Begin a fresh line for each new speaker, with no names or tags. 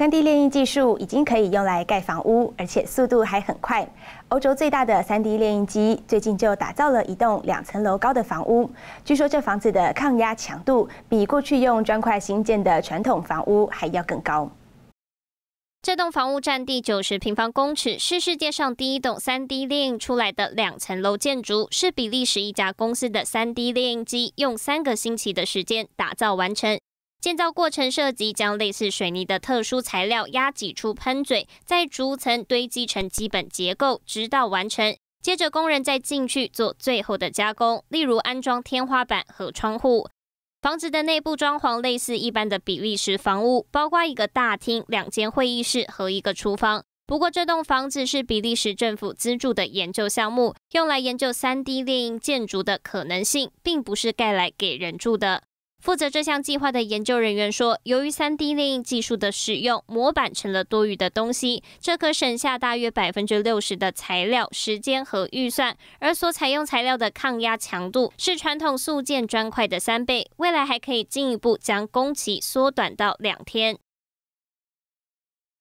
3D 烧印技术已经可以用来盖房屋，而且速度还很快。欧洲最大的 3D 烧印机最近就打造了一栋两层楼高的房屋，据说这房子的抗压强度比过去用砖块新建的传统房屋还要更高。
这栋房屋占地九十平方公尺，是世界上第一栋 3D 烧印出来的两层楼建筑，是比利时一家公司的 3D 烧印机用三个星期的时间打造完成。建造过程涉及将类似水泥的特殊材料压挤出喷嘴，在逐层堆积成基本结构，直到完成。接着工人再进去做最后的加工，例如安装天花板和窗户。房子的内部装潢类似一般的比利时房屋，包括一个大厅、两间会议室和一个厨房。不过这栋房子是比利时政府资助的研究项目，用来研究 3D 猎鹰建筑的可能性，并不是盖来给人住的。负责这项计划的研究人员说，由于 3D 打印技术的使用，模板成了多余的东西，这可省下大约百分之六十的材料、时间和预算。而所采用材料的抗压强度是传统塑建砖块的三倍，未来还可以进一步将工期缩短到两天。